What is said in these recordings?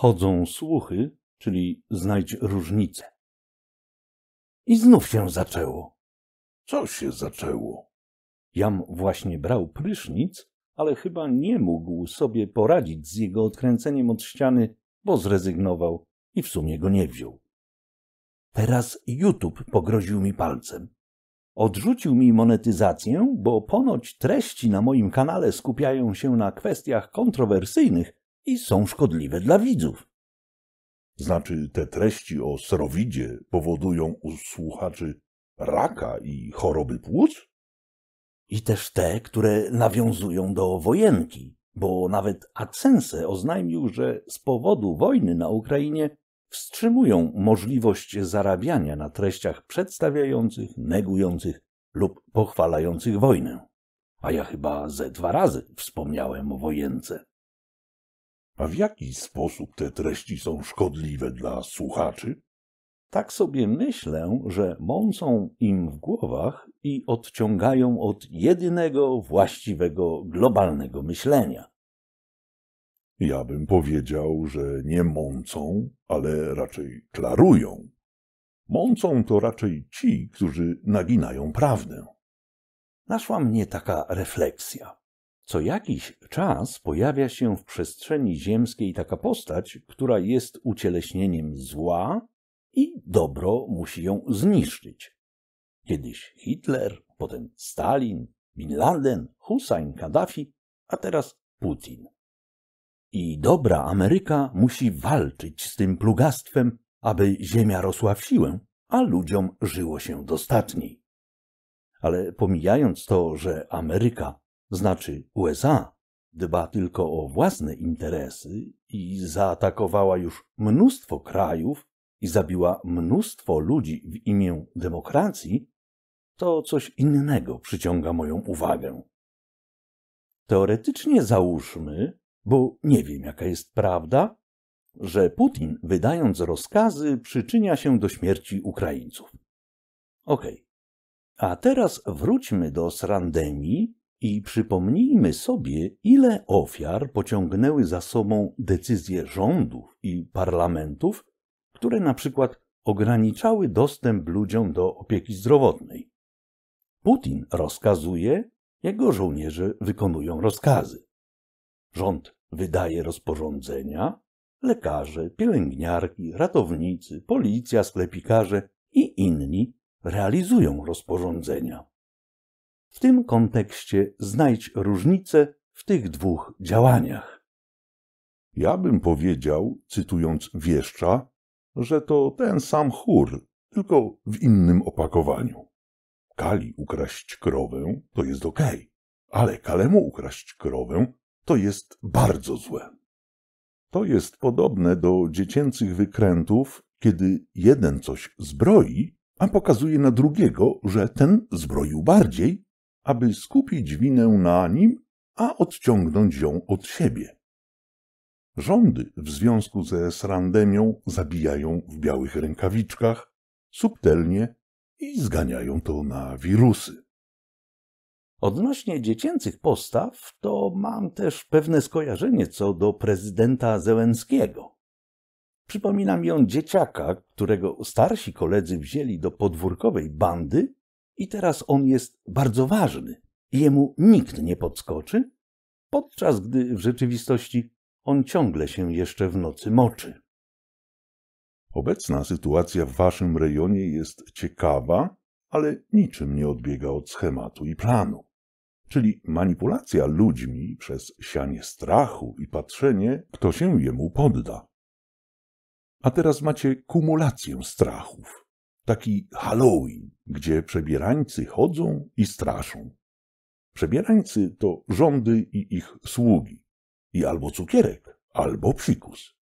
Chodzą słuchy, czyli znajdź różnicę. I znów się zaczęło. Co się zaczęło? Jam właśnie brał prysznic, ale chyba nie mógł sobie poradzić z jego odkręceniem od ściany, bo zrezygnował i w sumie go nie wziął. Teraz YouTube pogroził mi palcem. Odrzucił mi monetyzację, bo ponoć treści na moim kanale skupiają się na kwestiach kontrowersyjnych, i są szkodliwe dla widzów. Znaczy te treści o srowidzie powodują u słuchaczy raka i choroby płuc? I też te, które nawiązują do wojenki, bo nawet AdSense oznajmił, że z powodu wojny na Ukrainie wstrzymują możliwość zarabiania na treściach przedstawiających, negujących lub pochwalających wojnę. A ja chyba ze dwa razy wspomniałem o wojence. A w jaki sposób te treści są szkodliwe dla słuchaczy? Tak sobie myślę, że mącą im w głowach i odciągają od jedynego właściwego globalnego myślenia. Ja bym powiedział, że nie mącą, ale raczej klarują. Mącą to raczej ci, którzy naginają prawdę. Naszła mnie taka refleksja. Co jakiś czas pojawia się w przestrzeni ziemskiej taka postać, która jest ucieleśnieniem zła i dobro musi ją zniszczyć. Kiedyś Hitler, potem Stalin, Bin Laden, Hussein, Kaddafi, a teraz Putin. I dobra Ameryka musi walczyć z tym plugastwem, aby ziemia rosła w siłę, a ludziom żyło się dostatniej. Ale pomijając to, że Ameryka znaczy USA, dba tylko o własne interesy i zaatakowała już mnóstwo krajów i zabiła mnóstwo ludzi w imię demokracji, to coś innego przyciąga moją uwagę. Teoretycznie załóżmy, bo nie wiem jaka jest prawda, że Putin, wydając rozkazy, przyczynia się do śmierci Ukraińców. Okej. Okay. A teraz wróćmy do srandemii i przypomnijmy sobie, ile ofiar pociągnęły za sobą decyzje rządów i parlamentów, które na przykład ograniczały dostęp ludziom do opieki zdrowotnej. Putin rozkazuje, jego żołnierze wykonują rozkazy. Rząd wydaje rozporządzenia, lekarze, pielęgniarki, ratownicy, policja, sklepikarze i inni realizują rozporządzenia. W tym kontekście znajdź różnicę w tych dwóch działaniach. Ja bym powiedział, cytując wieszcza, że to ten sam chór, tylko w innym opakowaniu. Kali ukraść krowę to jest ok, ale kalemu ukraść krowę to jest bardzo złe. To jest podobne do dziecięcych wykrętów, kiedy jeden coś zbroi, a pokazuje na drugiego, że ten zbroił bardziej, aby skupić winę na nim, a odciągnąć ją od siebie. Rządy w związku ze srandemią zabijają w białych rękawiczkach, subtelnie i zganiają to na wirusy. Odnośnie dziecięcych postaw, to mam też pewne skojarzenie co do prezydenta Zełenskiego. Przypomina mi dzieciaka, którego starsi koledzy wzięli do podwórkowej bandy i teraz on jest bardzo ważny. Jemu nikt nie podskoczy, podczas gdy w rzeczywistości on ciągle się jeszcze w nocy moczy. Obecna sytuacja w waszym rejonie jest ciekawa, ale niczym nie odbiega od schematu i planu. Czyli manipulacja ludźmi przez sianie strachu i patrzenie, kto się jemu podda. A teraz macie kumulację strachów taki Halloween, gdzie przebierańcy chodzą i straszą. Przebierańcy to rządy i ich sługi. I albo cukierek, albo psikus.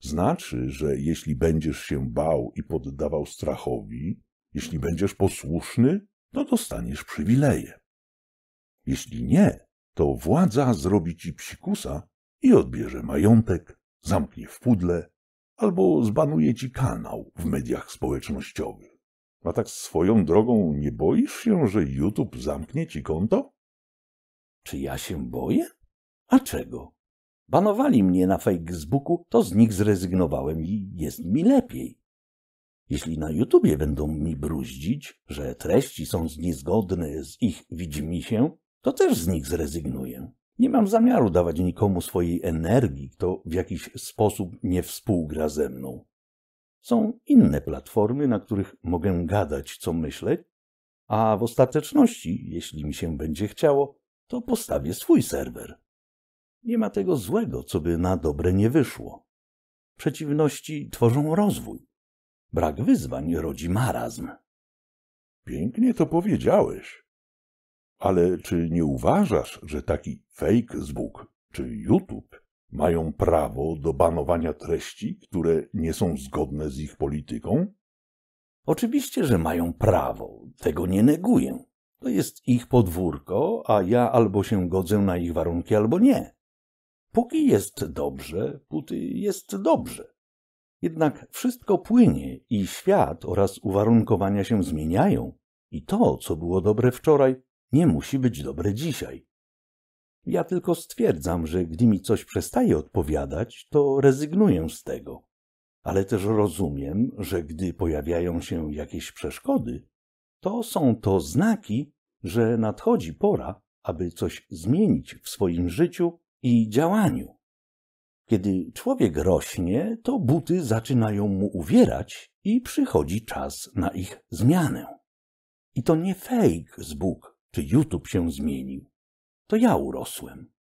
Znaczy, że jeśli będziesz się bał i poddawał strachowi, jeśli będziesz posłuszny, to no dostaniesz przywileje. Jeśli nie, to władza zrobi ci psikusa i odbierze majątek, zamknie w pudle albo zbanuje ci kanał w mediach społecznościowych. A tak swoją drogą nie boisz się, że YouTube zamknie ci konto? Czy ja się boję? A czego? Banowali mnie na Facebooku, to z nich zrezygnowałem i jest mi lepiej. Jeśli na YouTubie będą mi bruździć, że treści są niezgodne z ich widzimy się, to też z nich zrezygnuję. Nie mam zamiaru dawać nikomu swojej energii, kto w jakiś sposób nie współgra ze mną. Są inne platformy, na których mogę gadać, co myśleć, a w ostateczności, jeśli mi się będzie chciało, to postawię swój serwer. Nie ma tego złego, co by na dobre nie wyszło. Przeciwności tworzą rozwój. Brak wyzwań rodzi marazm. Pięknie to powiedziałeś, ale czy nie uważasz, że taki Facebook czy YouTube mają prawo do banowania treści, które nie są zgodne z ich polityką? Oczywiście, że mają prawo, tego nie neguję. To jest ich podwórko, a ja albo się godzę na ich warunki, albo nie. Póki jest dobrze, póty jest dobrze. Jednak wszystko płynie i świat oraz uwarunkowania się zmieniają. I to, co było dobre wczoraj, nie musi być dobre dzisiaj. Ja tylko stwierdzam, że gdy mi coś przestaje odpowiadać, to rezygnuję z tego. Ale też rozumiem, że gdy pojawiają się jakieś przeszkody, to są to znaki, że nadchodzi pora, aby coś zmienić w swoim życiu i działaniu. Kiedy człowiek rośnie, to buty zaczynają mu uwierać i przychodzi czas na ich zmianę. I to nie fake z Bóg, czy YouTube się zmienił. To ja urosłem.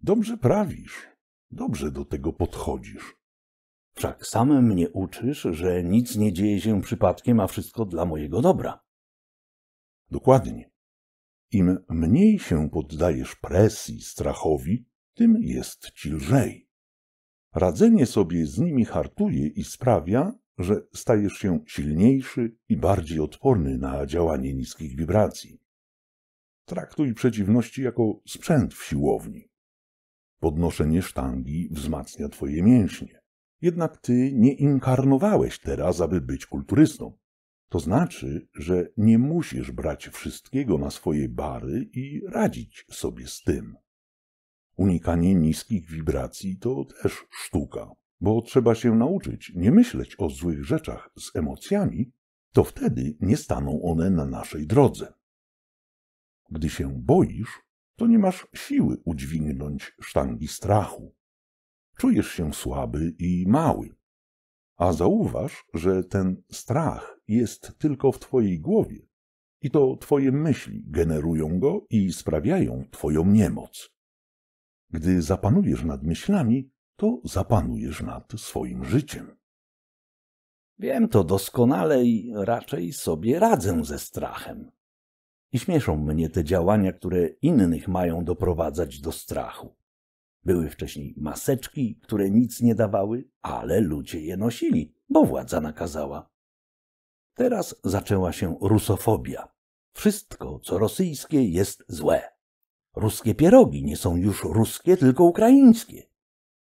Dobrze prawisz, dobrze do tego podchodzisz. Wszak sam mnie uczysz, że nic nie dzieje się przypadkiem, a wszystko dla mojego dobra. Dokładnie. Im mniej się poddajesz presji, strachowi, tym jest ci lżej. Radzenie sobie z nimi hartuje i sprawia, że stajesz się silniejszy i bardziej odporny na działanie niskich wibracji. Traktuj przeciwności jako sprzęt w siłowni. Podnoszenie sztangi wzmacnia twoje mięśnie. Jednak ty nie inkarnowałeś teraz, aby być kulturystą. To znaczy, że nie musisz brać wszystkiego na swoje bary i radzić sobie z tym. Unikanie niskich wibracji to też sztuka bo trzeba się nauczyć nie myśleć o złych rzeczach z emocjami, to wtedy nie staną one na naszej drodze. Gdy się boisz, to nie masz siły udźwignąć sztangi strachu. Czujesz się słaby i mały. A zauważ, że ten strach jest tylko w Twojej głowie i to Twoje myśli generują go i sprawiają Twoją niemoc. Gdy zapanujesz nad myślami, to zapanujesz nad swoim życiem. Wiem to doskonale i raczej sobie radzę ze strachem. I śmieszą mnie te działania, które innych mają doprowadzać do strachu. Były wcześniej maseczki, które nic nie dawały, ale ludzie je nosili, bo władza nakazała. Teraz zaczęła się rusofobia. Wszystko, co rosyjskie, jest złe. Ruskie pierogi nie są już ruskie, tylko ukraińskie.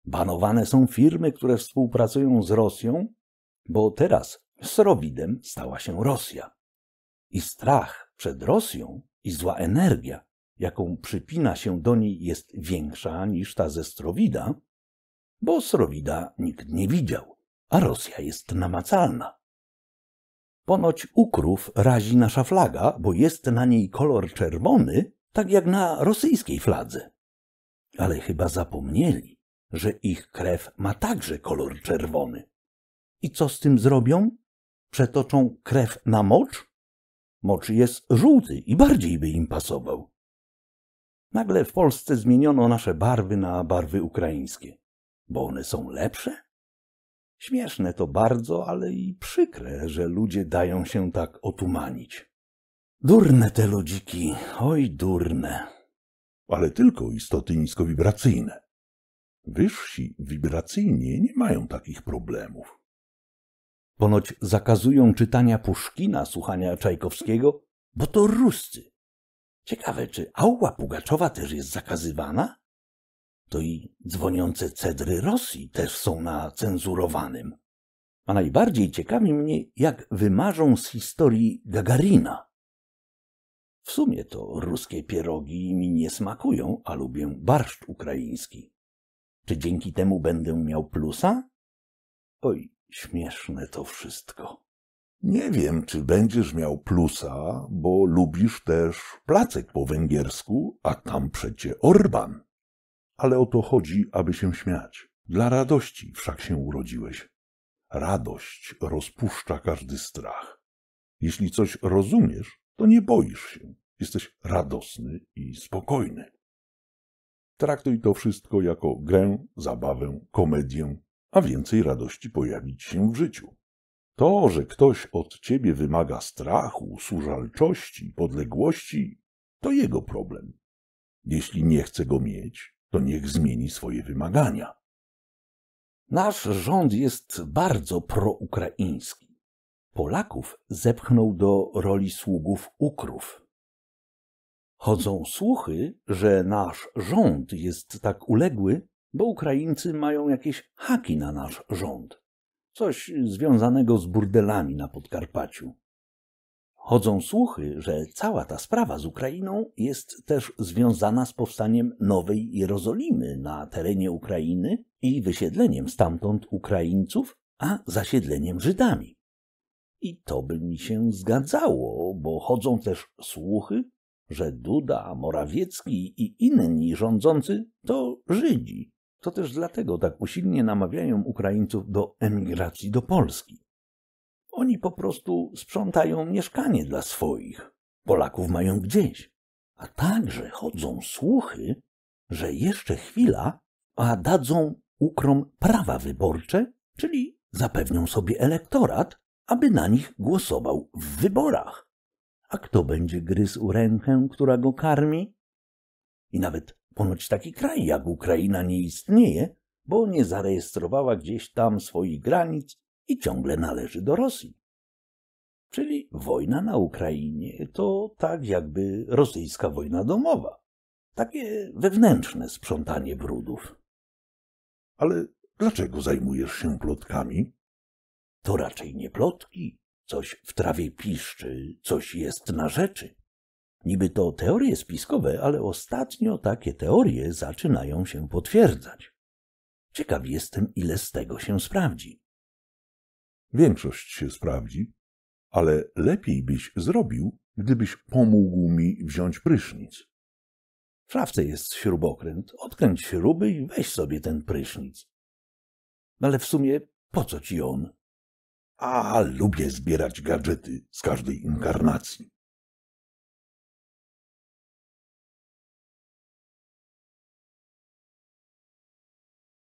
Banowane są firmy, które współpracują z Rosją, bo teraz srowidem stała się Rosja. I strach przed Rosją i zła energia, jaką przypina się do niej, jest większa niż ta ze Strowida, bo Srowida nikt nie widział, a Rosja jest namacalna. Ponoć ukrów razi nasza flaga, bo jest na niej kolor czerwony, tak jak na rosyjskiej fladze. Ale chyba zapomnieli, że ich krew ma także kolor czerwony. I co z tym zrobią? Przetoczą krew na mocz? Mocz jest żółty i bardziej by im pasował. Nagle w Polsce zmieniono nasze barwy na barwy ukraińskie, bo one są lepsze? Śmieszne to bardzo, ale i przykre, że ludzie dają się tak otumanić. Durne te ludziki, oj durne. Ale tylko istoty niskowibracyjne. Wyżsi wibracyjnie nie mają takich problemów. Ponoć zakazują czytania Puszkina, słuchania Czajkowskiego, bo to ruscy. Ciekawe, czy aura Pugaczowa też jest zakazywana? To i dzwoniące cedry Rosji też są na cenzurowanym. A najbardziej ciekawi mnie, jak wymarzą z historii Gagarina. W sumie to ruskie pierogi mi nie smakują, a lubię barszcz ukraiński. Czy dzięki temu będę miał plusa? Oj, śmieszne to wszystko. Nie wiem, czy będziesz miał plusa, bo lubisz też placek po węgiersku, a tam przecie Orban. Ale o to chodzi, aby się śmiać. Dla radości wszak się urodziłeś. Radość rozpuszcza każdy strach. Jeśli coś rozumiesz, to nie boisz się. Jesteś radosny i spokojny. Traktuj to wszystko jako grę, zabawę, komedię, a więcej radości pojawić się w życiu. To, że ktoś od ciebie wymaga strachu, służalczości, podległości, to jego problem. Jeśli nie chce go mieć, to niech zmieni swoje wymagania. Nasz rząd jest bardzo proukraiński. Polaków zepchnął do roli sługów Ukrów, Chodzą słuchy, że nasz rząd jest tak uległy, bo Ukraińcy mają jakieś haki na nasz rząd. Coś związanego z burdelami na Podkarpaciu. Chodzą słuchy, że cała ta sprawa z Ukrainą jest też związana z powstaniem Nowej Jerozolimy na terenie Ukrainy i wysiedleniem stamtąd Ukraińców, a zasiedleniem Żydami. I to by mi się zgadzało, bo chodzą też słuchy, że Duda, Morawiecki i inni rządzący to Żydzi. To też dlatego tak usilnie namawiają Ukraińców do emigracji do Polski. Oni po prostu sprzątają mieszkanie dla swoich. Polaków mają gdzieś. A także chodzą słuchy, że jeszcze chwila, a dadzą ukrom prawa wyborcze, czyli zapewnią sobie elektorat, aby na nich głosował w wyborach. A kto będzie gryzł rękę, która go karmi? I nawet ponoć taki kraj jak Ukraina nie istnieje, bo nie zarejestrowała gdzieś tam swoich granic i ciągle należy do Rosji. Czyli wojna na Ukrainie to tak jakby rosyjska wojna domowa. Takie wewnętrzne sprzątanie brudów. Ale dlaczego zajmujesz się plotkami? To raczej nie plotki, Coś w trawie piszczy, coś jest na rzeczy. Niby to teorie spiskowe, ale ostatnio takie teorie zaczynają się potwierdzać. Ciekaw jestem, ile z tego się sprawdzi. Większość się sprawdzi, ale lepiej byś zrobił, gdybyś pomógł mi wziąć prysznic. W szafce jest śrubokręt, odkręć śruby i weź sobie ten prysznic. No ale w sumie po co ci on? a lubię zbierać gadżety z każdej inkarnacji.